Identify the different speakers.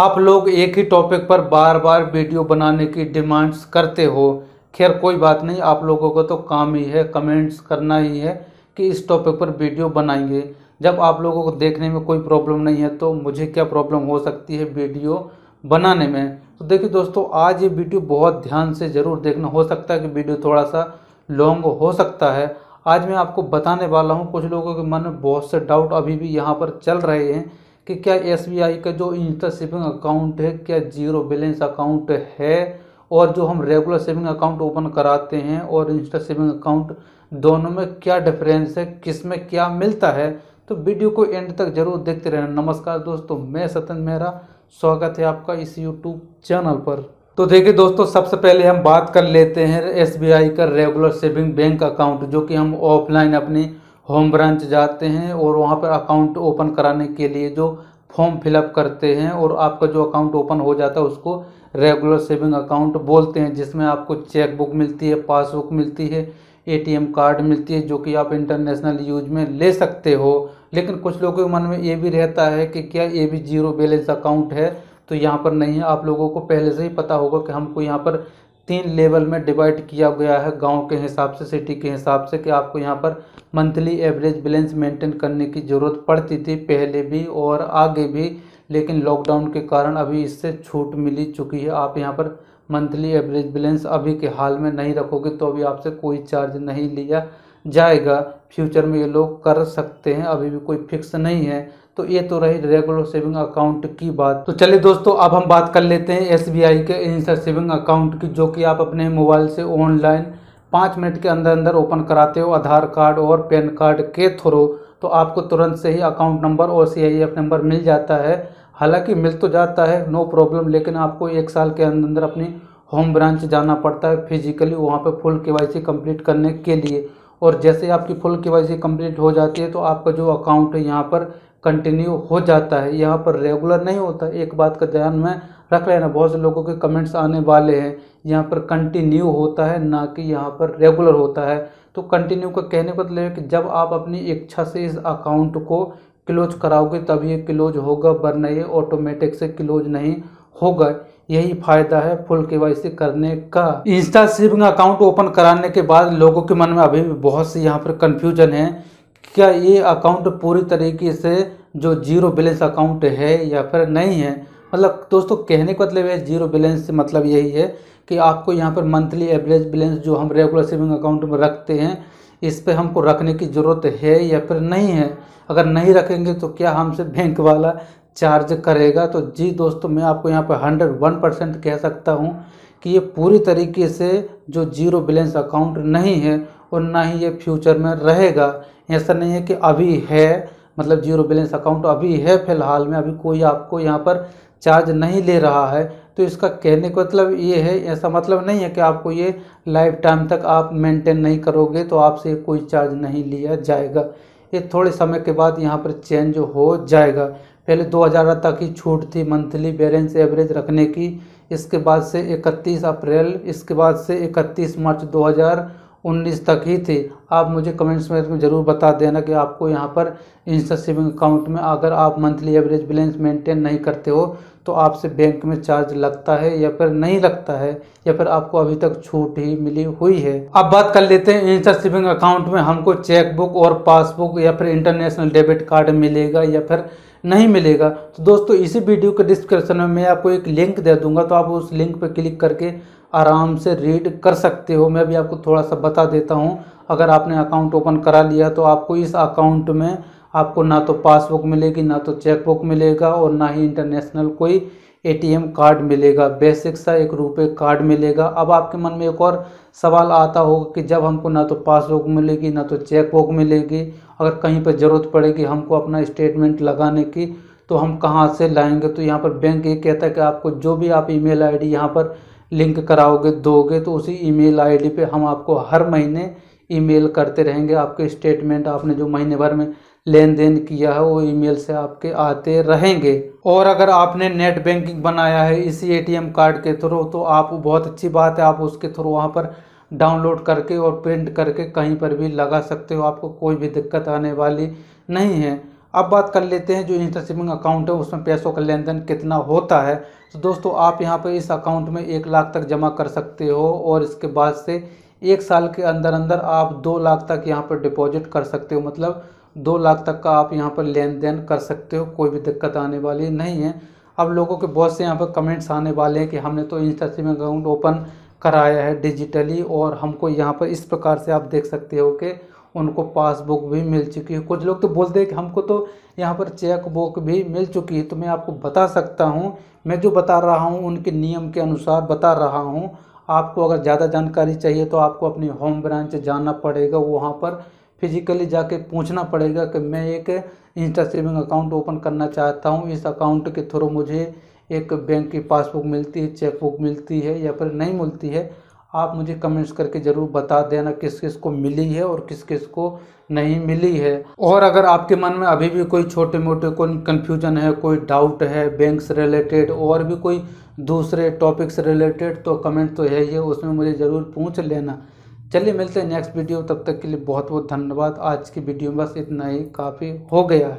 Speaker 1: आप लोग एक ही टॉपिक पर बार बार वीडियो बनाने की डिमांड्स करते हो खैर कोई बात नहीं आप लोगों का तो काम ही है कमेंट्स करना ही है कि इस टॉपिक पर वीडियो बनाएंगे जब आप लोगों को देखने में कोई प्रॉब्लम नहीं है तो मुझे क्या प्रॉब्लम हो सकती है वीडियो बनाने में तो देखिए दोस्तों आज ये वीडियो बहुत ध्यान से ज़रूर देखना हो सकता है कि वीडियो थोड़ा सा लॉन्ग हो सकता है आज मैं आपको बताने वाला हूँ कुछ लोगों के मन में बहुत से डाउट अभी भी यहाँ पर चल रहे हैं कि क्या एस का जो इंस्टा सेविंग अकाउंट है क्या जीरो बैलेंस अकाउंट है और जो हम रेगुलर सेविंग अकाउंट ओपन कराते हैं और इंस्टा सेविंग अकाउंट दोनों में क्या डिफरेंस है किस में क्या मिलता है तो वीडियो को एंड तक जरूर देखते रहना नमस्कार दोस्तों मैं सतन मेहरा स्वागत है आपका इस यूट्यूब चैनल पर तो देखिए दोस्तों सबसे पहले हम बात कर लेते हैं एस का रेगुलर सेविंग बैंक अकाउंट जो कि हम ऑफलाइन अपनी होम ब्रांच जाते हैं और वहाँ पर अकाउंट ओपन कराने के लिए जो फॉर्म फिलअप करते हैं और आपका जो अकाउंट ओपन हो जाता है उसको रेगुलर सेविंग अकाउंट बोलते हैं जिसमें आपको चेक बुक मिलती है पासबुक मिलती है एटीएम कार्ड मिलती है जो कि आप इंटरनेशनल यूज में ले सकते हो लेकिन कुछ लोगों के मन में ये भी रहता है कि क्या ये भी जीरो बैलेंस अकाउंट है तो यहाँ पर नहीं है आप लोगों को पहले से ही पता होगा कि हमको यहाँ पर तीन लेवल में डिवाइड किया गया है गांव के हिसाब से सिटी के हिसाब से कि आपको यहाँ पर मंथली एवरेज बैलेंस मेंटेन करने की ज़रूरत पड़ती थी पहले भी और आगे भी लेकिन लॉकडाउन के कारण अभी इससे छूट मिली चुकी है आप यहाँ पर मंथली एवरेज बैलेंस अभी के हाल में नहीं रखोगे तो अभी आपसे कोई चार्ज नहीं लिया जाएगा फ्यूचर में ये लोग कर सकते हैं अभी भी कोई फिक्स नहीं है तो ये तो रही रेगुलर सेविंग अकाउंट की बात तो चलिए दोस्तों अब हम बात कर लेते हैं एस के इंस्टा सेविंग अकाउंट की जो कि आप अपने मोबाइल से ऑनलाइन पाँच मिनट के अंदर अंदर ओपन कराते हो आधार कार्ड और पैन कार्ड के थ्रू तो आपको तुरंत से ही अकाउंट नंबर और सी नंबर मिल जाता है हालांकि मिल तो जाता है नो प्रॉब्लम लेकिन आपको एक साल के अंदर अंदर अपनी होम ब्रांच जाना पड़ता है फिजिकली वहाँ पे फुल केवाईसी कंप्लीट करने के लिए और जैसे आपकी फुल केवाईसी कंप्लीट हो जाती है तो आपका जो अकाउंट है यहाँ पर कंटिन्यू हो जाता है यहाँ पर रेगुलर नहीं होता एक बात का ध्यान में रख लेना बहुत से लोगों के कमेंट्स आने वाले हैं यहाँ पर कंटिन्यू होता है ना कि यहाँ पर रेगुलर होता है तो कंटिन्यू का कहने का मतलब है कि जब आप अपनी इच्छा से इस अकाउंट को क्लोज कराओगे तभी ये क्लोज होगा वरना ये ऑटोमेटिक से क्लोज नहीं होगा यही फायदा है फुल के करने का इंस्टा सेविंग अकाउंट ओपन कराने के बाद लोगों के मन में अभी भी बहुत सी यहाँ पर कन्फ्यूजन है क्या ये अकाउंट पूरी तरीके से जो जीरो बैलेंस अकाउंट है या फिर नहीं है मतलब दोस्तों कहने का मतलब है जीरो बैलेंस से मतलब यही है कि आपको यहाँ पर मंथली एवरेज बैलेंस जो हम रेगुलर सेविंग अकाउंट में रखते हैं इस पर हमको रखने की ज़रूरत है या फिर नहीं है अगर नहीं रखेंगे तो क्या हमसे बैंक वाला चार्ज करेगा तो जी दोस्तों मैं आपको यहाँ पर हंड्रेड वन परसेंट कह सकता हूँ कि ये पूरी तरीके से जो जीरो बैलेंस अकाउंट नहीं है और ना ही ये फ्यूचर में रहेगा ऐसा नहीं है कि अभी है मतलब जीरो बैलेंस अकाउंट अभी है फिलहाल में अभी कोई आपको यहाँ पर चार्ज नहीं ले रहा है तो इसका कहने का मतलब ये है ऐसा मतलब नहीं है कि आपको ये लाइफ टाइम तक आप मेंटेन नहीं करोगे तो आपसे कोई चार्ज नहीं लिया जाएगा ये थोड़े समय के बाद यहाँ पर चेंज हो जाएगा पहले दो हज़ार तक ही छूट थी मंथली बैलेंस एवरेज रखने की इसके बाद से इकतीस अप्रैल इसके बाद से इकतीस मार्च दो हज़ार उन्नीस तक ही थी आप मुझे कमेंट्स में ज़रूर बता देना कि आपको यहाँ पर इंस्टा सेविंग अकाउंट में अगर आप मंथली एवरेज बैलेंस मेंटेन नहीं करते हो तो आपसे बैंक में चार्ज लगता है या फिर नहीं लगता है या फिर आपको अभी तक छूट ही मिली हुई है अब बात कर लेते हैं इंस्टा सेविंग अकाउंट में हमको चेकबुक और पासबुक या फिर इंटरनेशनल डेबिट कार्ड मिलेगा या फिर नहीं मिलेगा तो दोस्तों इसी वीडियो के डिस्क्रिप्शन में मैं आपको एक लिंक दे दूंगा तो आप उस लिंक पर क्लिक करके आराम से रीड कर सकते हो मैं भी आपको थोड़ा सा बता देता हूँ अगर आपने अकाउंट ओपन करा लिया तो आपको इस अकाउंट में आपको ना तो पासबुक मिलेगी ना तो चेकबुक मिलेगा और ना ही इंटरनेशनल कोई एटीएम कार्ड मिलेगा बेसिक सा एक रुपये कार्ड मिलेगा अब आपके मन में एक और सवाल आता होगा कि जब हमको ना तो पासबुक मिलेगी ना तो चेकबुक मिलेगी अगर कहीं पर ज़रूरत पड़ेगी हमको अपना स्टेटमेंट लगाने की तो हम कहाँ से लाएंगे तो यहाँ पर बैंक ये कहता है कि आपको जो भी आप ईमेल आईडी यहाँ पर लिंक कराओगे दोगे तो उसी ईमेल आईडी पे हम आपको हर महीने ईमेल करते रहेंगे आपके स्टेटमेंट आपने जो महीने भर में लेन देन किया है वो ईमेल से आपके आते रहेंगे और अगर आपने नेट बैंकिंग बनाया है इसी एटीएम कार्ड के थ्रू तो आप बहुत अच्छी बात है आप उसके थ्रू वहाँ पर डाउनलोड करके और प्रिंट करके कहीं पर भी लगा सकते हो आपको कोई भी दिक्कत आने वाली नहीं है अब बात कर लेते हैं जो सेविंग अकाउंट है उसमें पैसों का लेन देन कितना होता है तो दोस्तों आप यहाँ पर इस अकाउंट में एक लाख तक जमा कर सकते हो और इसके बाद से एक साल के अंदर अंदर आप दो लाख तक यहाँ पर डिपॉजिट कर सकते हो मतलब दो लाख तक का आप यहाँ पर लेन देन कर सकते हो कोई भी दिक्कत आने वाली नहीं है अब लोगों के बहुत से यहाँ पर कमेंट्स आने वाले हैं कि हमने तो इंस्टा सेविंग अकाउंट ओपन कराया है डिजिटली और हमको यहाँ पर इस प्रकार से आप देख सकते हो कि उनको पासबुक भी मिल चुकी है कुछ लोग तो बोलते हैं कि हमको तो यहाँ पर चेक बुक भी मिल चुकी है तो मैं आपको बता सकता हूँ मैं जो बता रहा हूँ उनके नियम के अनुसार बता रहा हूँ आपको अगर ज़्यादा जानकारी चाहिए तो आपको अपनी होम ब्रांच जाना पड़ेगा वहाँ पर फिजिकली जाके पूछना पड़ेगा कि मैं एक इंस्टा सेविंग अकाउंट ओपन करना चाहता हूँ इस अकाउंट के थ्रू मुझे एक बैंक की पासबुक मिलती है चेकबुक मिलती है या फिर नहीं मिलती है आप मुझे कमेंट्स करके ज़रूर बता देना किस किस को मिली है और किस किस को नहीं मिली है और अगर आपके मन में अभी भी कोई छोटे मोटे कोई कन्फ्यूजन है कोई डाउट है बैंक से रिलेटेड और भी कोई दूसरे टॉपिक से रिलेटेड तो कमेंट तो है ही है उसमें मुझे ज़रूर पूछ लेना चलिए मिलते हैं नेक्स्ट वीडियो तब तक के लिए बहुत बहुत धन्यवाद आज की वीडियो में बस इतना ही काफ़ी हो गया है